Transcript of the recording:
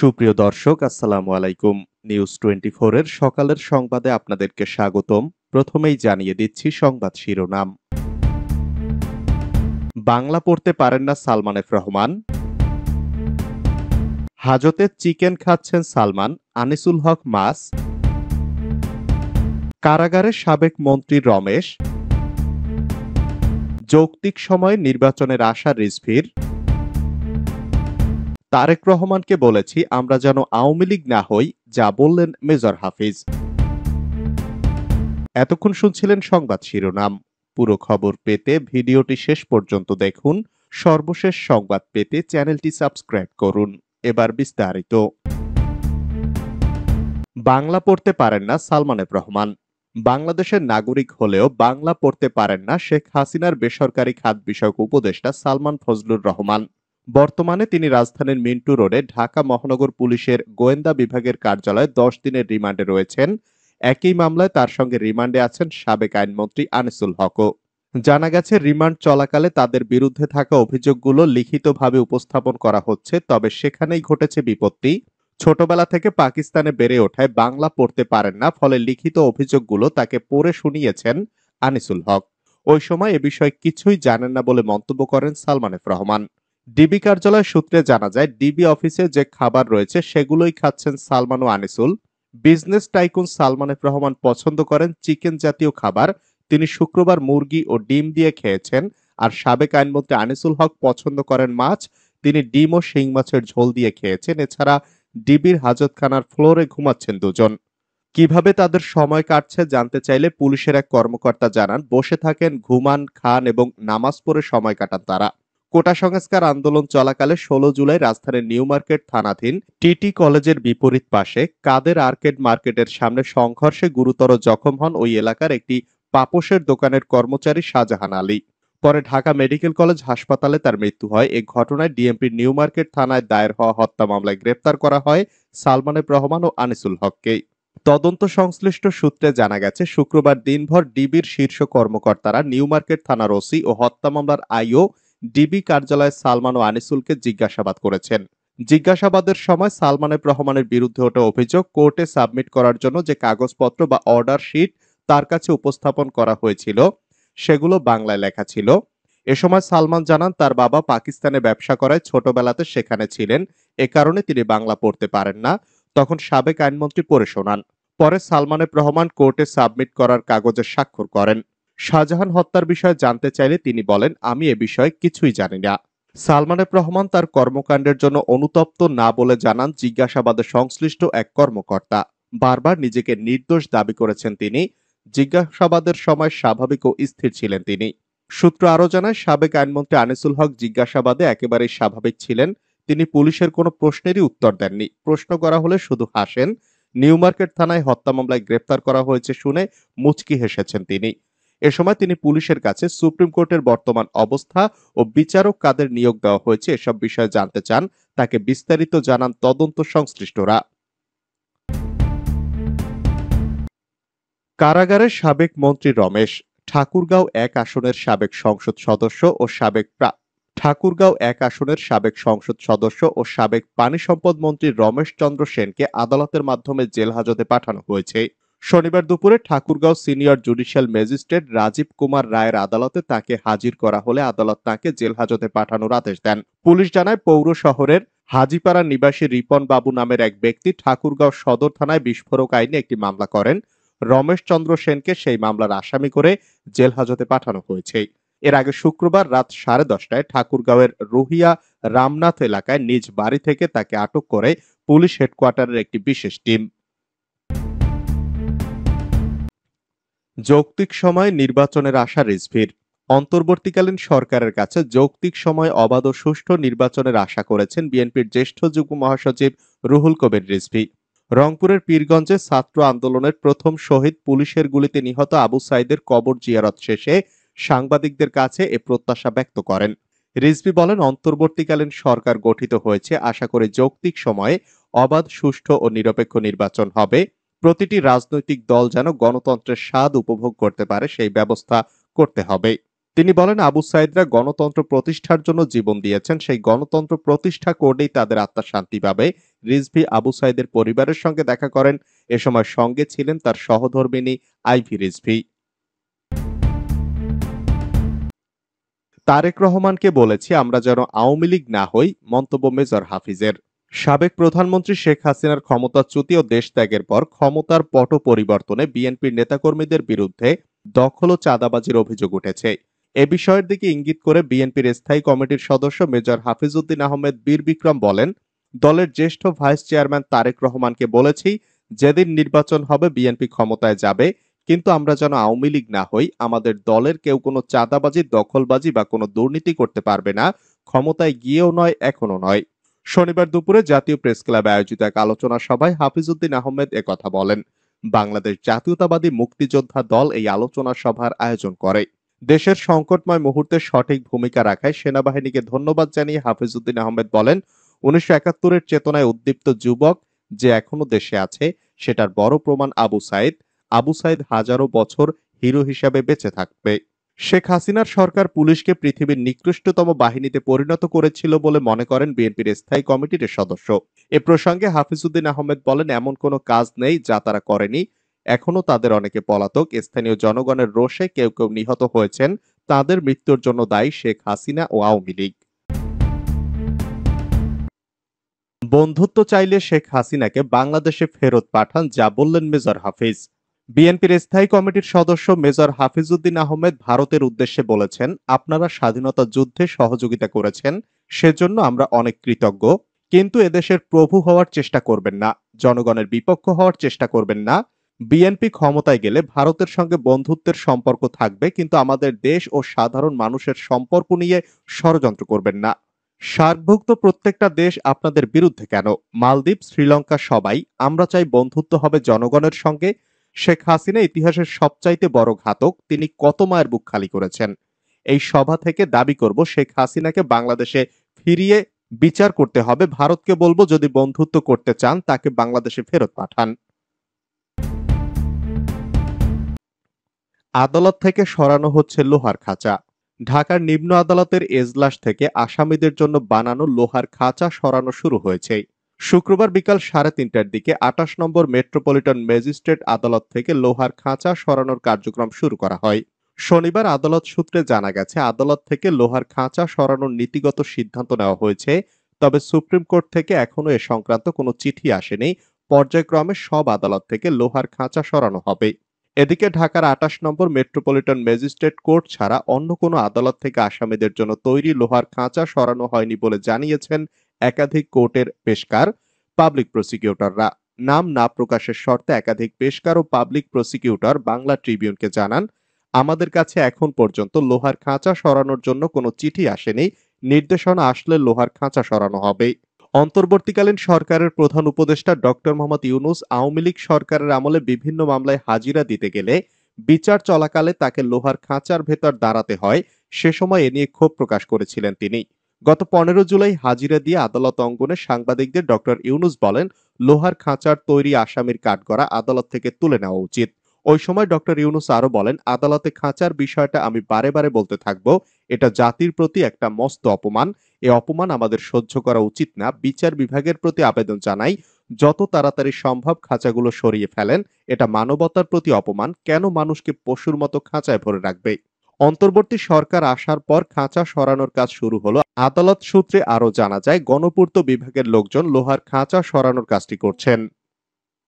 সুপ্রিয় দর্শক আসসালামু আলাইকুম নিউজ টোয়েন্টি এর সকালের সংবাদে আপনাদেরকে স্বাগতম প্রথমেই জানিয়ে দিচ্ছি সংবাদ শিরোনাম বাংলা পড়তে পারেন না সালমান এফ রহমান হাজতে চিকেন খাচ্ছেন সালমান আনিসুল হক মাস কারাগারে সাবেক মন্ত্রী রমেশ যৌক্তিক সময়ে নির্বাচনের আশা রিজভির তারেক রহমানকে বলেছি আমরা যেন আওয়ামী লীগ না হই যা বললেন মেজর হাফিজ এতক্ষণ শুনছিলেন সংবাদ শিরোনাম পুরো খবর পেতে ভিডিওটি শেষ পর্যন্ত দেখুন সর্বশেষ সংবাদ পেতে চ্যানেলটি সাবস্ক্রাইব করুন এবার বিস্তারিত বাংলা পড়তে পারেন না সালমান রহমান বাংলাদেশের নাগরিক হলেও বাংলা পড়তে পারেন না শেখ হাসিনার বেসরকারি খাত বিষয়ক উপদেষ্টা সালমান ফজলুর রহমান বর্তমানে তিনি রাজধানীর মিন্টু রোডে ঢাকা মহানগর পুলিশের গোয়েন্দা বিভাগের কার্যালয়ে দশ দিনের রিমান্ডে রয়েছেন একই মামলায় তার সঙ্গে রিমান্ডে আছেন সাবেক আইনমন্ত্রী আনিসুল হকও জানা গেছে রিমান্ড চলাকালে তাদের বিরুদ্ধে থাকা অভিযোগগুলো লিখিতভাবে উপস্থাপন করা হচ্ছে তবে সেখানেই ঘটেছে বিপত্তি ছোটবেলা থেকে পাকিস্তানে বেড়ে ওঠায় বাংলা পড়তে পারেন না ফলে লিখিত অভিযোগগুলো তাকে পড়ে শুনিয়েছেন আনিসুল হক ওই সময় এ বিষয়ে কিছুই জানেন না বলে মন্তব্য করেন সালমানের রহমান ডিবি কার্যালয় সূত্রে জানা যায় ডিবি অফিসে যে খাবার রয়েছে সেগুলোই খাচ্ছেন সালমান ও আনিসুল বিজনেস টাইকুন সালমান রহমান পছন্দ করেন চিকেন জাতীয় খাবার তিনি শুক্রবার মুরগি ও ডিম দিয়ে খেয়েছেন আর সাবেক আইনমন্ত্রী আনিসুল হক পছন্দ করেন মাছ তিনি ডিম ও শিং মাছের ঝোল দিয়ে খেয়েছেন এছাড়া ডিবির হাজতখানার ফ্লোরে ঘুমাচ্ছেন দুজন কিভাবে তাদের সময় কাটছে জানতে চাইলে পুলিশের এক কর্মকর্তা জানান বসে থাকেন ঘুমান খান এবং নামাজ পড়ে সময় কাটান তারা কোটা সংস্কার আন্দোলন চলাকালে ষোলো জুলাই রাজধানীর নিউ মার্কেট থানাধীন টিটি কলেজের বিপরীত পাশে কাদের আর্কেড মার্কেটের সামনে সংঘর্ষে গুরুতর জখম হন ওই এলাকার একটি পাপসের দোকানের কর্মচারী শাহজাহান আলী পরে ঢাকা মেডিকেল কলেজ হাসপাতালে তার মৃত্যু হয় এ ঘটনায় ডিএমপির নিউ মার্কেট থানায় দায়ের হওয়া হত্যা মামলায় গ্রেপ্তার করা হয় সালমানের রহমান ও আনিসুল হককে তদন্ত সংশ্লিষ্ট সূত্রে জানা গেছে শুক্রবার দিনভর ডিবির শীর্ষ কর্মকর্তারা নিউ মার্কেট থানার ওসি ও হত্যা মামলার আইও ডিবি কার্যালয়ে সালমান ও আনিসুলকে জিজ্ঞাসাবাদ করেছেন জিজ্ঞাসাবাদের সময় সালমানের রহমানের বিরুদ্ধে ওঠা অভিযোগ কোর্টে সাবমিট করার জন্য যে কাগজপত্র বা অর্ডার শিট তার কাছে উপস্থাপন করা হয়েছিল সেগুলো বাংলায় লেখা ছিল এ সময় সালমান জানান তার বাবা পাকিস্তানে ব্যবসা করায় ছোটবেলাতে সেখানে ছিলেন এ কারণে তিনি বাংলা পড়তে পারেন না তখন সাবেক আইনমন্ত্রী পড়ে শোনান পরে সালমানের রহমান কোর্টে সাবমিট করার কাগজে স্বাক্ষর করেন শাহজাহান হত্যার বিষয়ে জানতে চাইলে তিনি বলেন আমি এ বিষয়ে কিছুই জানি না সালমান রহমান তার কর্মকাণ্ডের জন্য অনুতপ্ত না বলে জানান জিজ্ঞাসাবাদে সংশ্লিষ্ট এক কর্মকর্তা বারবার নিজেকে নির্দোষ দাবি করেছেন তিনি জিজ্ঞাসাবাদের সময় স্বাভাবিক ও স্থির ছিলেন তিনি সূত্র আরও জানায় সাবেক আইনমন্ত্রী আনিসুল হক জিজ্ঞাসাবাদে একেবারেই স্বাভাবিক ছিলেন তিনি পুলিশের কোনো প্রশ্নেরই উত্তর দেননি প্রশ্ন করা হলে শুধু হাসেন নিউ মার্কেট থানায় হত্যা মামলায় গ্রেপ্তার করা হয়েছে শুনে মুচকি হেসেছেন তিনি এ সময় তিনি পুলিশের কাছে সুপ্রিম কোর্টের বর্তমান অবস্থা ও বিচারক কাদের নিয়োগ দেওয়া হয়েছে এসব বিষয়ে জানতে চান তাকে বিস্তারিত জানান তদন্ত সংশ্লিষ্টরা কারাগারের সাবেক মন্ত্রী রমেশ ঠাকুরগাঁও এক আসনের সাবেক সংসদ সদস্য ও সাবেক ঠাকুরগাঁও এক আসনের সাবেক সংসদ সদস্য ও সাবেক পানি সম্পদ মন্ত্রী রমেশ চন্দ্র সেনকে আদালতের মাধ্যমে জেল হাজতে পাঠানো হয়েছে শনিবার দুপুরে Thakurgaon senior judicial magistrate Rajib Kumar রায়ের আদালতে তাকে হাজির করা হলে আদালত তাকে জেল হাজতে পাঠানোর আদেশ দেন পুলিশ জানায় পৌর শহরের হাজিপাড়া নিবাসী রিপন বাবু নামের এক ব্যক্তি ঠাকুরগাঁও সদর থানায় বিস্ফোরক আইনে একটি মামলা করেন রমেশ চন্দ্র সেনকে সেই মামলার আসামি করে জেল হাজতে পাঠানো হয়েছে এর আগে শুক্রবার রাত সাড়ে দশটায় ঠাকুরগাঁওয়ের রুহিয়া রামনাথ এলাকায় নিজ বাড়ি থেকে তাকে আটক করে পুলিশ হেডকোয়ার্টারের একটি বিশেষ টিম যৌক্তিক সময় নির্বাচনের আশা রিজভির অন্তর্বর্তীকালীন সরকারের কাছে যৌক্তিক সময় অবাধ ও সুষ্ঠু নির্বাচনের আশা করেছেন বিএনপির জ্যেষ্ঠ যুগ্ম মহাসচিব রুহুল কবির রিজভি রংপুরের পীরগঞ্জে ছাত্র আন্দোলনের প্রথম শহীদ পুলিশের গুলিতে নিহত আবু সাইদের কবর জিয়ারত শেষে সাংবাদিকদের কাছে এ প্রত্যাশা ব্যক্ত করেন রিজভি বলেন অন্তর্বর্তীকালীন সরকার গঠিত হয়েছে আশা করে যৌক্তিক সময়ে অবাধ সুষ্ঠু ও নিরপেক্ষ নির্বাচন হবে প্রতিটি রাজনৈতিক দল যেন গণতন্ত্রের স্বাদ উপভোগ করতে পারে সেই ব্যবস্থা করতে হবে তিনি বলেন আবু সাইদরা গণতন্ত্র প্রতিষ্ঠার জন্য জীবন দিয়েছেন সেই গণতন্ত্র প্রতিষ্ঠা করলেই তাদের আত্মা শান্তি পাবে রিজভি আবু সাইদের পরিবারের সঙ্গে দেখা করেন এ সময় সঙ্গে ছিলেন তার সহধর্মিনী আইভি রিজভি তারেক রহমানকে বলেছি আমরা যেন আওয়ামী লীগ না হই মন্তব্য মেজর হাফিজের সাবেক প্রধানমন্ত্রী শেখ হাসিনার ক্ষমতাচ্যুতি ও দেশত্যাগের পর ক্ষমতার পট পরিবর্তনে বিএনপির নেতাকর্মীদের বিরুদ্ধে দখল ও চাঁদাবাজির অভিযোগ উঠেছে এ বিষয়ের দিকে ইঙ্গিত করে বিএনপির স্থায়ী কমিটির সদস্য মেজর হাফিজউদ্দিন আহমেদ বীর বিক্রম বলেন দলের জ্যেষ্ঠ ভাইস চেয়ারম্যান তারেক রহমানকে বলেছি যেদিন নির্বাচন হবে বিএনপি ক্ষমতায় যাবে কিন্তু আমরা যেন আওয়ামী লীগ না হই আমাদের দলের কেউ কোনো চাঁদাবাজি দখলবাজি বা কোনো দুর্নীতি করতে পারবে না ক্ষমতায় গিয়েও নয় এখনও নয় শনিবার দুপুরে জাতীয় প্রেস ক্লাবে আয়োজিত এক আলোচনা সভায় হাফিজউদ্দিন আহমেদ একথা বলেন বাংলাদেশ জাতীয়তাবাদী মুক্তিযোদ্ধা দল এই আলোচনা সভার আয়োজন করে দেশের সংকটময় মুহূর্তে সঠিক ভূমিকা রাখায় সেনাবাহিনীকে ধন্যবাদ জানিয়ে হাফিজউদ্দিন আহমেদ বলেন উনিশশো একাত্তরের চেতনায় উদ্দীপ্ত যুবক যে এখনো দেশে আছে সেটার বড় প্রমাণ আবু সাইদ আবু সাইদ হাজারো বছর হিরো হিসাবে বেঁচে থাকবে শেখ হাসিনার সরকার পুলিশকে পৃথিবীর নিকৃষ্টতম বাহিনীতে পরিণত করেছিল বলে মনে করেন বিএনপির স্থায়ী কমিটির সদস্য এ প্রসঙ্গে হাফিজউদ্দিন আহমেদ বলেন এমন কোনো কাজ নেই যা তারা করেনি এখনও তাদের অনেকে পলাতক স্থানীয় জনগণের রোষে কেউ কেউ নিহত হয়েছেন তাদের মৃত্যুর জন্য দায়ী শেখ হাসিনা ও আওয়ামী লীগ বন্ধুত্ব চাইলে শেখ হাসিনাকে বাংলাদেশে ফেরত পাঠান যা বললেন মেজর হাফিজ বিএনপির স্থায়ী কমিটির সদস্য মেজর হাফিজউদ্দিন আহমেদ ভারতের উদ্দেশ্যে বলেছেন আপনারা স্বাধীনতা যুদ্ধে সহযোগিতা করেছেন সেজন্য আমরা অনেক কৃতজ্ঞ কিন্তু এদেশের প্রভু হওয়ার চেষ্টা করবেন না জনগণের বিপক্ষ হওয়ার চেষ্টা করবেন না বিএনপি ক্ষমতায় গেলে ভারতের সঙ্গে বন্ধুত্বের সম্পর্ক থাকবে কিন্তু আমাদের দেশ ও সাধারণ মানুষের সম্পর্ক নিয়ে ষড়যন্ত্র করবেন না সার্কভুক্ত প্রত্যেকটা দেশ আপনাদের বিরুদ্ধে কেন মালদ্বীপ শ্রীলঙ্কা সবাই আমরা চাই বন্ধুত্ব হবে জনগণের সঙ্গে শেখ হাসিনা ইতিহাসের সবচাইতে বড় ঘাতক তিনি কত মায়ের বুক খালি করেছেন এই সভা থেকে দাবি করব শেখ হাসিনাকে বাংলাদেশে ফিরিয়ে বিচার করতে হবে ভারতকে বলবো যদি বন্ধুত্ব করতে চান তাকে বাংলাদেশে ফেরত পাঠান আদালত থেকে সরানো হচ্ছে লোহার খাঁচা ঢাকার নিম্ন আদালতের এজলাস থেকে আসামিদের জন্য বানানো লোহার খাঁচা সরানো শুরু হয়েছে শুক্রবার বিকাল সাড়ে তিনটার দিকে আটাশ নম্বর মেট্রোপলিটন ম্যাজিস্ট্রেট আদালত থেকে লোহার খাঁচা সরানোর কার্যক্রম শুরু করা হয় শনিবার আদালত সূত্রে জানা গেছে আদালত থেকে লোহার খাঁচা সরানোর নীতিগত সিদ্ধান্ত নেওয়া হয়েছে তবে সুপ্রিম কোর্ট থেকে এখনও এ সংক্রান্ত কোনো চিঠি আসেনি পর্যায়ক্রমে সব আদালত থেকে লোহার খাঁচা সরানো হবে এদিকে ঢাকার আটাশ নম্বর মেট্রোপলিটন ম্যাজিস্ট্রেট কোর্ট ছাড়া অন্য কোনো আদালত থেকে আসামিদের জন্য তৈরি লোহার খাঁচা সরানো হয়নি বলে জানিয়েছেন একাধিক কোর্টের পেশকার পাবলিক প্রসিকিউটররা নাম না প্রকাশের শর্তে একাধিক পেশকার ও পাবলিক প্রসিকিউটর বাংলা ট্রিবিউনকে জানান আমাদের কাছে এখন পর্যন্ত লোহার খাঁচা সরানোর জন্য কোনো চিঠি আসেনি নির্দেশনা আসলে লোহার খাঁচা সরানো হবে অন্তর্বর্তীকালীন সরকারের প্রধান উপদেষ্টা ডক্টর মোহাম্মদ ইউনুস আওয়ামী লীগ সরকারের আমলে বিভিন্ন মামলায় হাজিরা দিতে গেলে বিচার চলাকালে তাকে লোহার খাঁচার ভেতর দাঁড়াতে হয় সে সময় এ নিয়ে ক্ষোভ প্রকাশ করেছিলেন তিনি গত পনেরো জুলাই হাজিরা দিয়ে আদালত অঙ্গনে সাংবাদিকদের ডক্টর ইউনুস বলেন লোহার খাঁচার তৈরি আসামির কাঠ করা আদালত থেকে তুলে নেওয়া উচিত ওই সময় ডক্টর ইউনুস আরও বলেন আদালতে খাঁচার বিষয়টা আমি বারে বারে বলতে থাকব এটা জাতির প্রতি একটা মস্ত অপমান এ অপমান আমাদের সহ্য করা উচিত না বিচার বিভাগের প্রতি আবেদন জানাই যত তাড়াতাড়ি সম্ভব খাঁচাগুলো সরিয়ে ফেলেন এটা মানবতার প্রতি অপমান কেন মানুষকে পশুর মতো খাঁচায় ভরে রাখবে অন্তর্বর্তী সরকার আসার পর খাঁচা সরানোর কাজ শুরু হলো আদালত সূত্রে আরও জানা যায় গণপূর্ত বিভাগের লোকজন লোহার খাঁচা সরানোর কাজটি করছেন